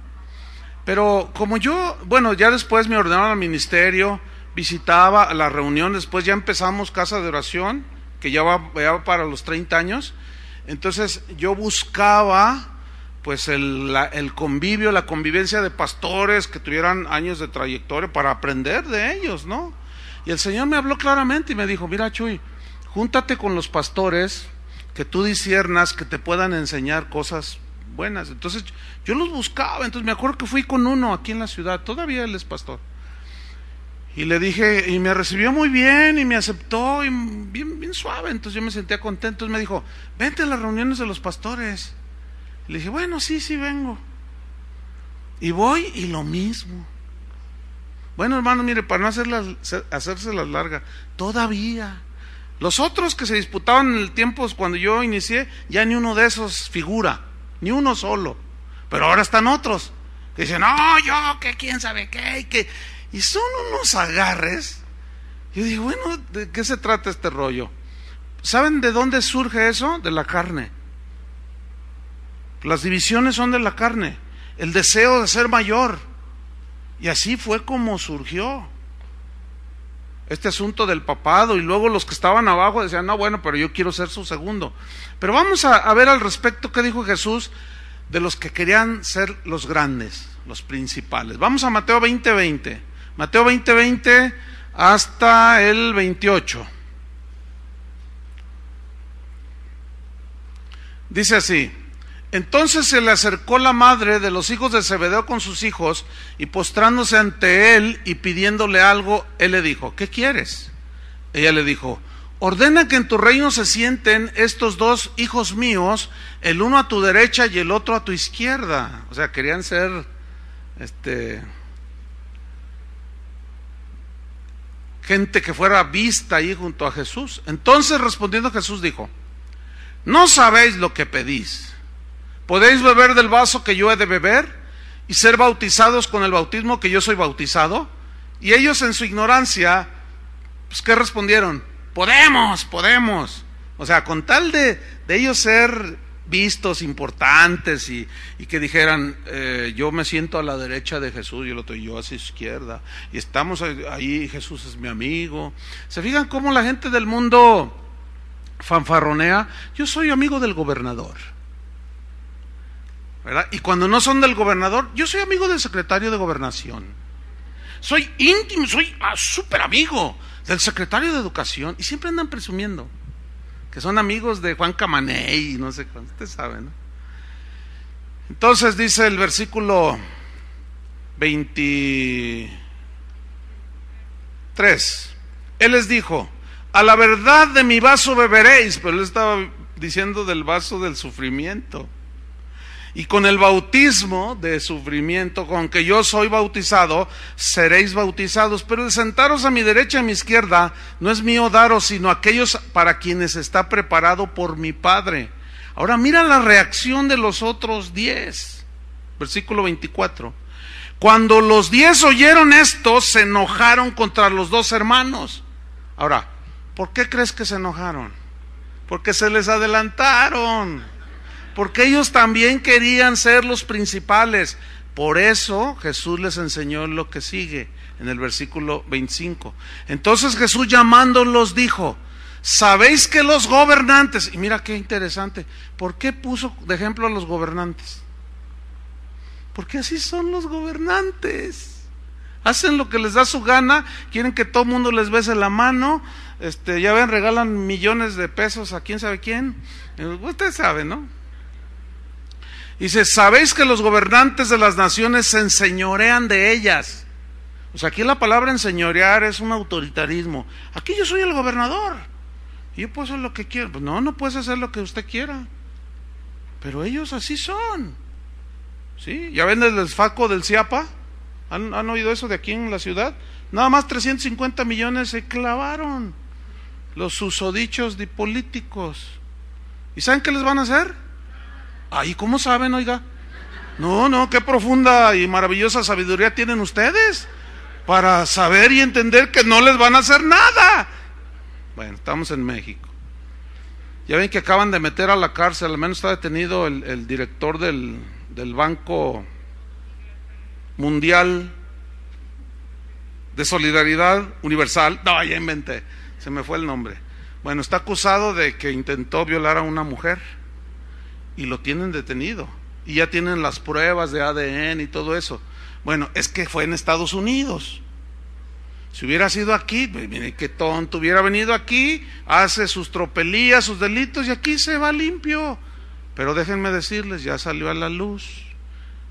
Pero como yo, bueno, ya después me ordenaron al ministerio, visitaba la reunión, después ya empezamos casa de oración, que ya va, para los 30 años. Entonces yo buscaba pues el, convivio, la convivencia de pastores que tuvieran años de trayectoria para aprender de ellos, ¿no? Y el Señor me habló claramente y me dijo, mira Chuy, Júntate con los pastores que tú disiernas, que te puedan enseñar cosas buenas. Entonces yo los buscaba, entonces me acuerdo que fui con uno aquí en la ciudad, todavía él es pastor. Y le dije, y me recibió muy bien, y me aceptó, y bien, bien suave, entonces yo me sentía contento. Entonces me dijo, vente a las reuniones de los pastores. le dije, bueno, sí, sí vengo. Y voy y lo mismo. Bueno, hermano, mire, para no hacerlas, hacerse las largas, todavía los otros que se disputaban en el tiempo cuando yo inicié, ya ni uno de esos figura, ni uno solo. Pero ahora están otros que dicen, no, yo, que quién sabe qué, que... Y son unos agarres. Yo digo, bueno, ¿de qué se trata este rollo? ¿Saben de dónde surge eso? De la carne. Las divisiones son de la carne, el deseo de ser mayor. Y así fue como surgió este asunto del papado y luego los que estaban abajo decían, no, bueno, pero yo quiero ser su segundo. Pero vamos a, ver al respecto qué dijo Jesús de los que querían ser los grandes, los principales. Vamos a Mateo 20:20. Mateo 20:20 hasta el 28. Dice así. Entonces se le acercó la madre de los hijos de Zebedeo con sus hijos y postrándose ante él y pidiéndole algo, él le dijo, ¿qué quieres? Ella le dijo, ordena que en tu reino se sienten estos dos hijos míos, el uno a tu derecha y el otro a tu izquierda. O sea, querían ser, este, gente que fuera vista ahí junto a Jesús. Entonces respondiendo Jesús dijo, no sabéis lo que pedís. ¿Podéis beber del vaso que yo he de beber y ser bautizados con el bautismo que yo soy bautizado? Y ellos en su ignorancia, pues ¿qué respondieron? Podemos, podemos. O sea, con tal de, de ellos ser vistos, importantes y, que dijeran, eh, yo me siento a la derecha de Jesús y el otro yo a su izquierda. Y estamos ahí, Jesús es mi amigo. ¿Se fijan cómo la gente del mundo fanfarronea? Yo soy amigo del gobernador. Y cuando no son del gobernador, yo soy amigo del secretario de gobernación. Soy íntimo, soy ah, súper amigo del secretario de educación y siempre andan presumiendo que son amigos de Juan Camaney, no sé cuánto, saben, Entonces dice el versículo 23. Él les dijo, a la verdad de mi vaso beberéis, pero él estaba diciendo del vaso del sufrimiento. Y con el bautismo de sufrimiento con que yo soy bautizado, seréis bautizados. Pero el sentaros a mi derecha y a mi izquierda no es mío daros, sino aquellos para quienes está preparado por mi Padre. Ahora mira la reacción de los otros diez. Versículo 24. Cuando los diez oyeron esto, se enojaron contra los dos hermanos. Ahora, ¿por qué crees que se enojaron? Porque se les adelantaron porque ellos también querían ser los principales. Por eso Jesús les enseñó lo que sigue en el versículo 25. Entonces Jesús llamándolos dijo, ¿sabéis que los gobernantes, y mira qué interesante, ¿por qué puso de ejemplo a los gobernantes? Porque así son los gobernantes. Hacen lo que les da su gana, quieren que todo el mundo les bese la mano, este, ya ven, regalan millones de pesos a quién sabe quién. Usted sabe, ¿no? Dice, ¿sabéis que los gobernantes de las naciones se enseñorean de ellas? o sea, aquí la palabra enseñorear es un autoritarismo. Aquí yo soy el gobernador. Y yo puedo hacer lo que quiero. Pues no, no puedes hacer lo que usted quiera. Pero ellos así son. ¿Sí? ¿Ya ven el desfaco del CIAPA? ¿Han, oído eso de aquí en la ciudad? Nada más 350 millones se clavaron los susodichos políticos ¿Y saben qué les van a hacer? ahí ¿cómo saben, oiga? No, no, qué profunda y maravillosa sabiduría tienen ustedes para saber y entender que no les van a hacer nada. Bueno, estamos en México. Ya ven que acaban de meter a la cárcel, al menos está detenido el, director del, del Banco Mundial de Solidaridad Universal. No, ya inventé, se me fue el nombre. Bueno, está acusado de que intentó violar a una mujer y lo tienen detenido. Y ya tienen las pruebas de ADN y todo eso. Bueno, es que fue en Estados Unidos. Si hubiera sido aquí, pues, mire qué tonto, hubiera venido aquí, hace sus tropelías, sus delitos y aquí se va limpio. Pero déjenme decirles, ya salió a la luz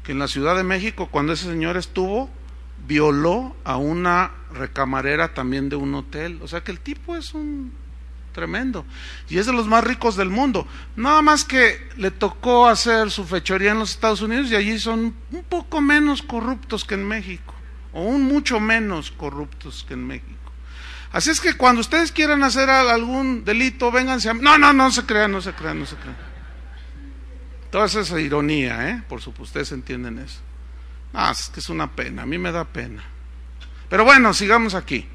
que en la Ciudad de México, cuando ese señor estuvo, violó a una recamarera también de un hotel. O sea que el tipo es un Tremendo. Y es de los más ricos del mundo. Nada más que le tocó hacer su fechoría en los Estados Unidos y allí son un poco menos corruptos que en México, o un mucho menos corruptos que en México. Así es que cuando ustedes quieran hacer algún delito, vénganse a... No, no, no se crean, no se crean, no se crean. Toda esa ironía, ¿eh? Por supuesto, ustedes entienden eso. Ah, es que es una pena, a mí me da pena. Pero bueno, sigamos aquí.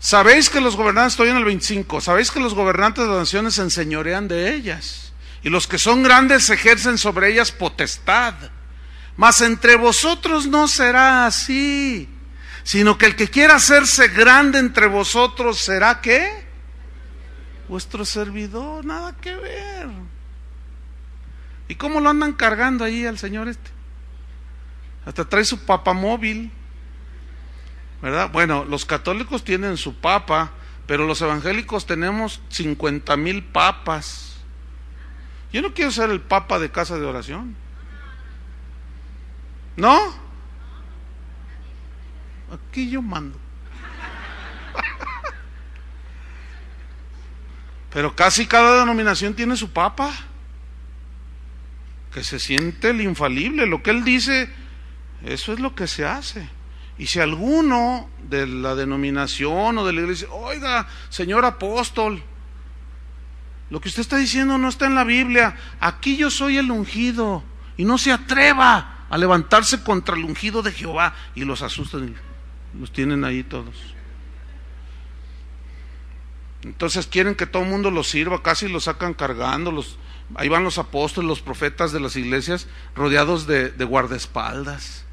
Sabéis que los gobernantes, estoy en el 25, sabéis que los gobernantes de las naciones se enseñorean de ellas, y los que son grandes ejercen sobre ellas potestad. Mas entre vosotros no será así, sino que el que quiera hacerse grande entre vosotros será qué? Vuestro servidor, nada que ver. ¿Y cómo lo andan cargando ahí al señor este? Hasta trae su papamóvil. ¿verdad? Bueno, los católicos tienen su papa, pero los evangélicos tenemos 50 mil papas. Yo no quiero ser el papa de casa de oración. ¿No? Aquí yo mando. Pero casi cada denominación tiene su papa, que se siente el infalible. Lo que él dice, eso es lo que se hace. Y si alguno de la denominación o de la iglesia, oiga, señor apóstol, lo que usted está diciendo no está en la Biblia, aquí yo soy el ungido, y no se atreva a levantarse contra el ungido de Jehová, y los asustan, los tienen ahí todos. Entonces quieren que todo el mundo los sirva, casi los sacan cargando, ahí van los apóstoles, los profetas de las iglesias, rodeados de guardaespaldas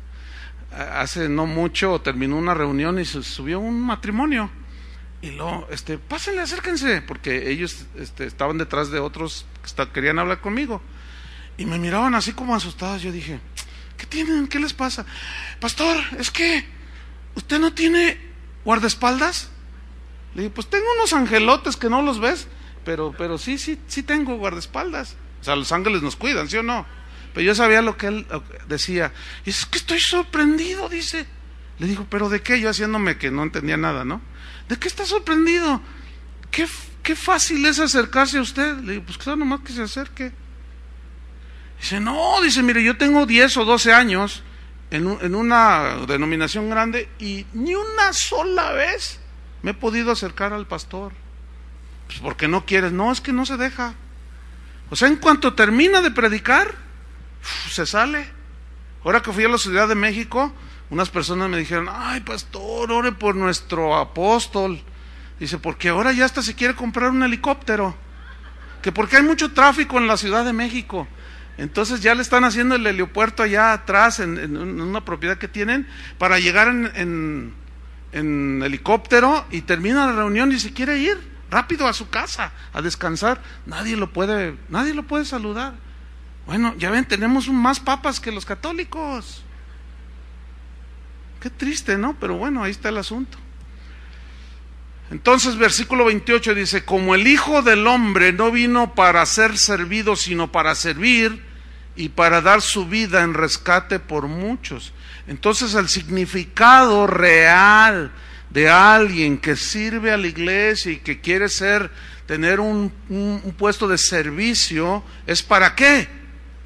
hace no mucho terminó una reunión y se subió un matrimonio. Y luego, este, pásenle, acérquense, porque ellos este, estaban detrás de otros que querían hablar conmigo. Y me miraban así como asustados. Yo dije, ¿qué tienen? ¿Qué les pasa? Pastor, es que usted no tiene guardaespaldas. Le dije, pues tengo unos angelotes que no los ves, pero, pero sí, sí, sí tengo guardaespaldas. O sea, los ángeles nos cuidan, ¿sí o no? Pero yo sabía lo que él decía. Es que estoy sorprendido, dice. Le digo, ¿pero de qué? Yo haciéndome que no entendía nada, ¿no? ¿De qué está sorprendido? ¿Qué, fácil es acercarse a usted? Le digo, pues claro, nomás que se acerque. Dice, no, dice, mire, yo tengo 10 o 12 años en, en una denominación grande y ni una sola vez me he podido acercar al pastor. Pues porque no quieres, no, es que no se deja. O sea, en cuanto termina de predicar, se sale. Ahora que fui a la Ciudad de México, unas personas me dijeron, ay pastor, ore por nuestro apóstol. Dice, porque ahora ya hasta se quiere comprar un helicóptero. Que porque hay mucho tráfico en la Ciudad de México. Entonces ya le están haciendo el helipuerto allá atrás, en, una propiedad que tienen, para llegar en, en, en, helicóptero y termina la reunión y se quiere ir rápido a su casa, a descansar. Nadie lo puede, nadie lo puede saludar. Bueno, ya ven, tenemos más papas que los católicos. Qué triste, ¿no? Pero bueno, ahí está el asunto. Entonces, versículo 28 dice, como el Hijo del Hombre no vino para ser servido, sino para servir y para dar su vida en rescate por muchos. Entonces, el significado real de alguien que sirve a la iglesia y que quiere ser, tener un, un puesto de servicio, ¿es para qué?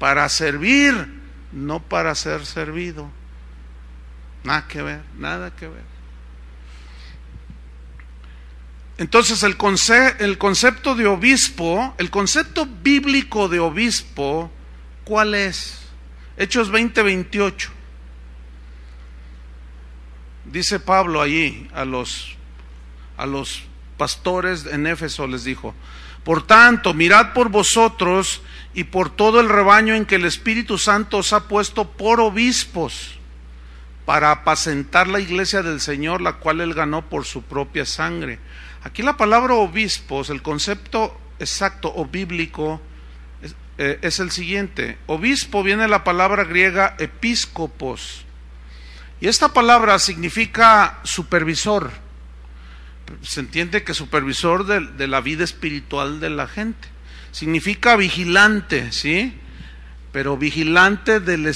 para servir, no para ser servido. Nada que ver, nada que ver. Entonces el, el concepto de obispo, el concepto bíblico de obispo, ¿cuál es? Hechos 20, 28. Dice Pablo allí a los, a los pastores en Éfeso, les dijo, por tanto, mirad por vosotros y por todo el rebaño en que el Espíritu Santo os ha puesto por obispos para apacentar la iglesia del Señor, la cual él ganó por su propia sangre. Aquí la palabra obispos, el concepto exacto o bíblico es, eh, el siguiente. Obispo viene de la palabra griega episcopos. Y esta palabra significa supervisor, se entiende que supervisor de, la vida espiritual de la gente. Significa vigilante, ¿sí? Pero vigilante del,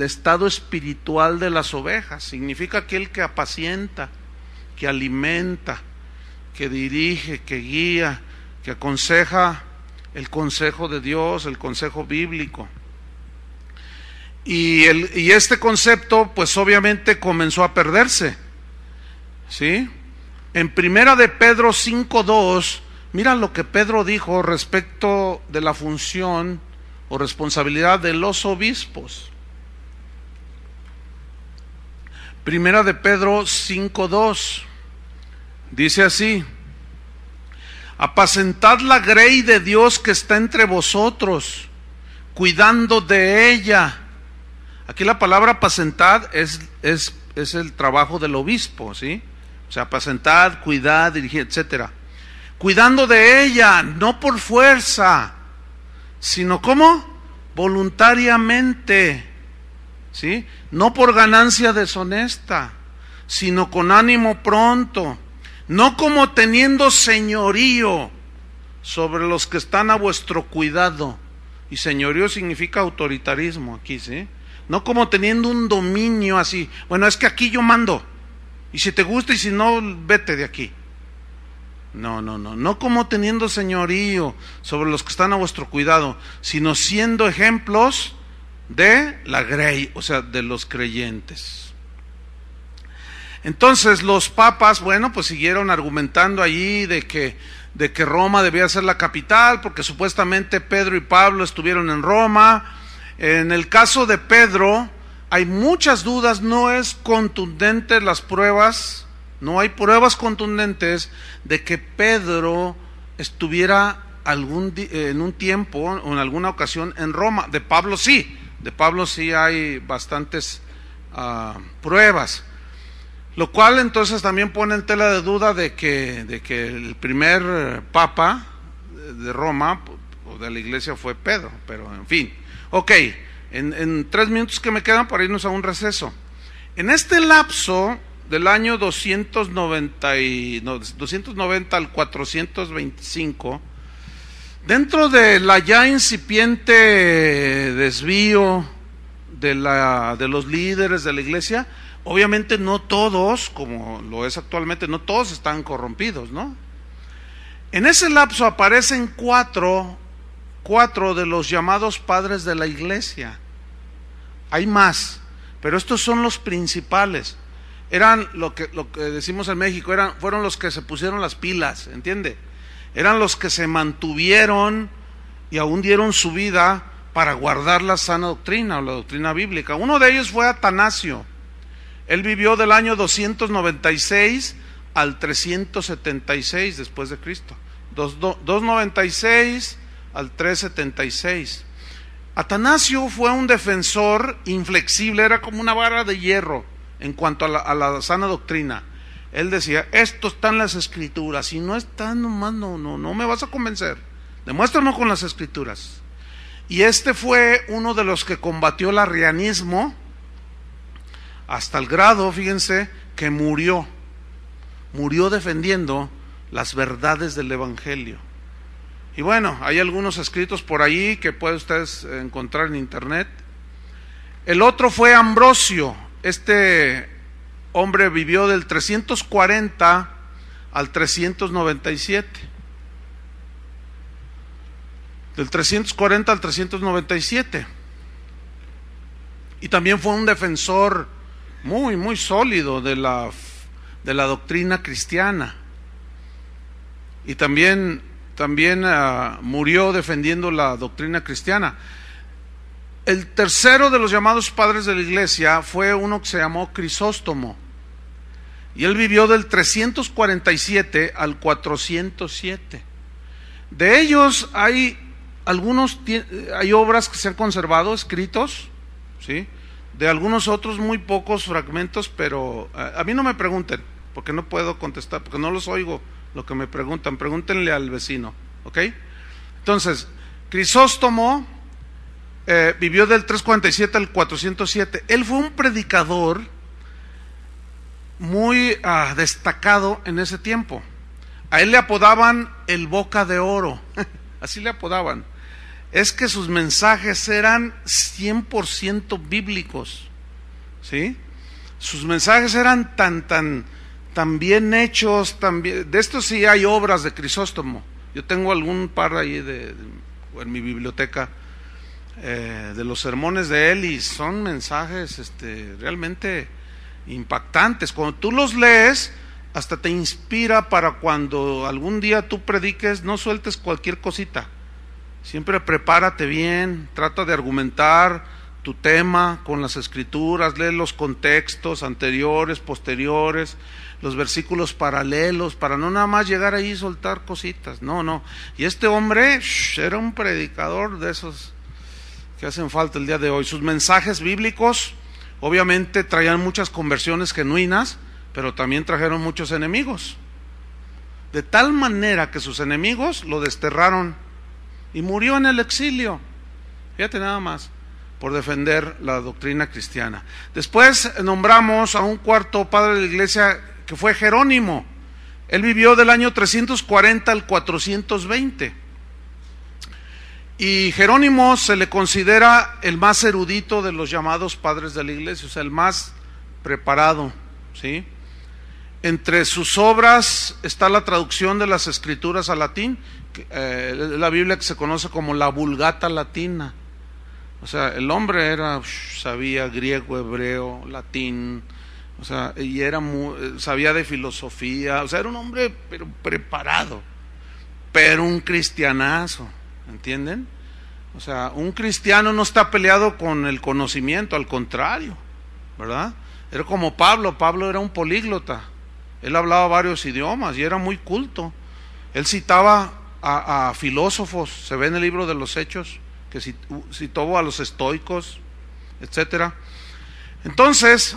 estado espiritual de las ovejas. Significa aquel que apacienta, que alimenta, que dirige, que guía, que aconseja el consejo de Dios, el consejo bíblico. Y, y este concepto, pues obviamente comenzó a perderse. ¿Sí? En primera de Pedro 5.2, mira lo que Pedro dijo respecto de la función o responsabilidad de los obispos. Primera de Pedro 5.2 dice así, apacentad la grey de Dios que está entre vosotros, cuidando de ella. Aquí la palabra apacentad es, es, es el trabajo del obispo, ¿sí? O sea, apacentar, cuidad, dirigir, etc. Cuidando de ella, no por fuerza, sino como voluntariamente, ¿sí? No por ganancia deshonesta, sino con ánimo pronto, no como teniendo señorío sobre los que están a vuestro cuidado. Y señorío significa autoritarismo aquí, ¿sí? No como teniendo un dominio así. Bueno, es que aquí yo mando. Y si te gusta y si no, vete de aquí. No, no, no. No como teniendo señorío sobre los que están a vuestro cuidado, sino siendo ejemplos de la grey, o sea, de los creyentes. Entonces los papas, bueno, pues siguieron argumentando allí de que, de que Roma debía ser la capital, porque supuestamente Pedro y Pablo estuvieron en Roma. En el caso de Pedro, hay muchas dudas, no es contundente las pruebas, no hay pruebas contundentes de que Pedro estuviera algún eh, en un tiempo o en alguna ocasión en Roma. De Pablo sí, de Pablo sí hay bastantes ah, pruebas. Lo cual entonces también pone en tela de duda de que, de que el primer eh, papa eh, de Roma o de la iglesia fue Pedro, pero en fin. Ok, en, tres minutos que me quedan para irnos a un receso. En este lapso del año 290, y, 290 al 425, dentro de la ya incipiente desvío de, la, de los líderes de la iglesia, obviamente no todos, como lo es actualmente, no todos están corrompidos, ¿no? En ese lapso aparecen cuatro, cuatro de los llamados padres de la iglesia. Hay más, pero estos son los principales. Eran lo que, lo que decimos en México, eran, fueron los que se pusieron las pilas, ¿entiende? Eran los que se mantuvieron y aún dieron su vida para guardar la sana doctrina o la doctrina bíblica. Uno de ellos fue Atanasio. Él vivió del año 296 al 376 después de Cristo. 296 al 376. Atanasio fue un defensor inflexible, era como una vara de hierro en cuanto a la, sana doctrina. Él decía, esto están las escrituras, si no está nomás, no, no, no me vas a convencer. Demuéstrame con las escrituras. Y este fue uno de los que combatió el arrianismo hasta el grado, fíjense, que murió. Murió defendiendo las verdades del Evangelio. Y bueno, hay algunos escritos por ahí que puede ustedes encontrar en internet. El otro fue Ambrosio. Este hombre vivió del 340 al 397. Del 340 al 397. Y también fue un defensor muy, muy sólido de la, de la doctrina cristiana. Y también también eh, murió defendiendo la doctrina cristiana. El tercero de los llamados padres de la iglesia fue uno que se llamó Crisóstomo. Y él vivió del 347 al 407. De ellos hay algunos hay obras que se han conservado escritos, ¿sí? De algunos otros muy pocos fragmentos, pero eh, a mí no me pregunten, porque no puedo contestar, porque no los oigo lo que me preguntan, pregúntenle al vecino, ¿ok? Entonces, Crisóstomo eh, vivió del 347 al 407. Él fue un predicador muy ah, destacado en ese tiempo. A él le apodaban el boca de oro, así le apodaban. Es que sus mensajes eran 100% bíblicos, ¿sí? Sus mensajes eran tan, tan, también hechos, también, de esto sí hay obras de Crisóstomo. Yo tengo algún par ahí de, en mi biblioteca eh, de los sermones de él y son mensajes este, realmente impactantes. Cuando tú los lees, hasta te inspira para cuando algún día tú prediques, no sueltes cualquier cosita. Siempre prepárate bien, trata de argumentar tu tema con las escrituras, lee los contextos anteriores, posteriores, los versículos paralelos, para no nada más llegar ahí y soltar cositas. No, no. Y este hombre era un predicador de esos que hacen falta el día de hoy. Sus mensajes bíblicos obviamente traían muchas conversiones genuinas, pero también trajeron muchos enemigos. De tal manera que sus enemigos lo desterraron y murió en el exilio. Fíjate nada más por defender la doctrina cristiana. Después nombramos a un cuarto padre de la iglesia que fue Jerónimo. Él vivió del año 340 al 420. Y Jerónimo se le considera el más erudito de los llamados padres de la iglesia, o sea, el más preparado, ¿sí? Entre sus obras está la traducción de las escrituras al latín, eh, la Biblia que se conoce como la Vulgata Latina. O sea, el hombre era, sabía griego, hebreo, latín, o sea, y era muy, eh, sabía de filosofía, o sea, era un hombre pero preparado, pero un cristianazo, ¿entienden? O sea, un cristiano no está peleado con el conocimiento, al contrario, ¿verdad? Era como Pablo, Pablo era un políglota, él hablaba varios idiomas y era muy culto. Él citaba a, a filósofos, se ve en el libro de los Hechos, que citó a los estoicos, etcétera. Entonces,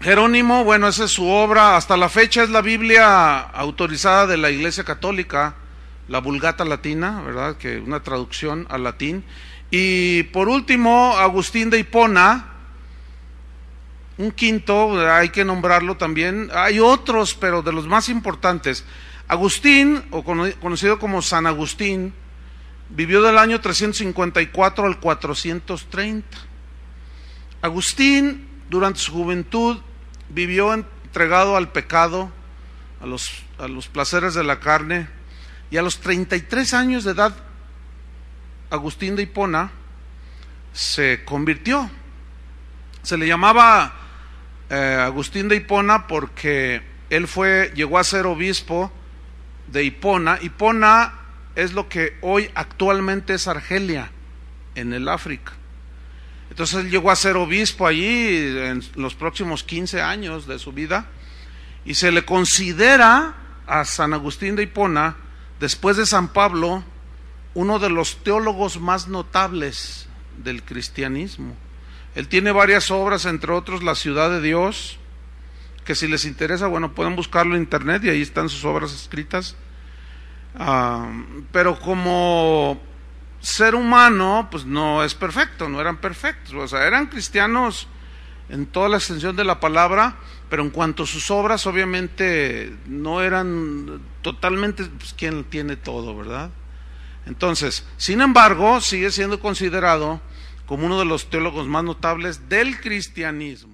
Jerónimo, bueno, esa es su obra, hasta la fecha es la Biblia autorizada de la Iglesia Católica, la Vulgata Latina, ¿verdad? Que una traducción al latín. Y por último, Agustín de Hipona, un quinto, hay que nombrarlo también. Hay otros, pero de los más importantes. Agustín, o conocido como San Agustín, Vivió del año 354 al 430. Agustín, durante su juventud, vivió entregado al pecado, a los, a los placeres de la carne, y a los 33 años de edad, Agustín de Hipona se convirtió. Se le llamaba eh, Agustín de Hipona porque él fue, llegó a ser obispo de Hipona. Hipona es lo que hoy actualmente es Argelia, en el África. Entonces él llegó a ser obispo allí en los próximos 15 años de su vida y se le considera a San Agustín de Hipona, después de San Pablo, uno de los teólogos más notables del cristianismo. Él tiene varias obras, entre otros La Ciudad de Dios, que si les interesa, bueno, pueden buscarlo en internet y ahí están sus obras escritas. Ah, pero como ser humano, pues no es perfecto, no eran perfectos. O sea, eran cristianos en toda la extensión de la palabra, pero en cuanto a sus obras, obviamente no eran totalmente, pues, quien tiene todo, ¿verdad? Entonces, sin embargo, sigue siendo considerado como uno de los teólogos más notables del cristianismo.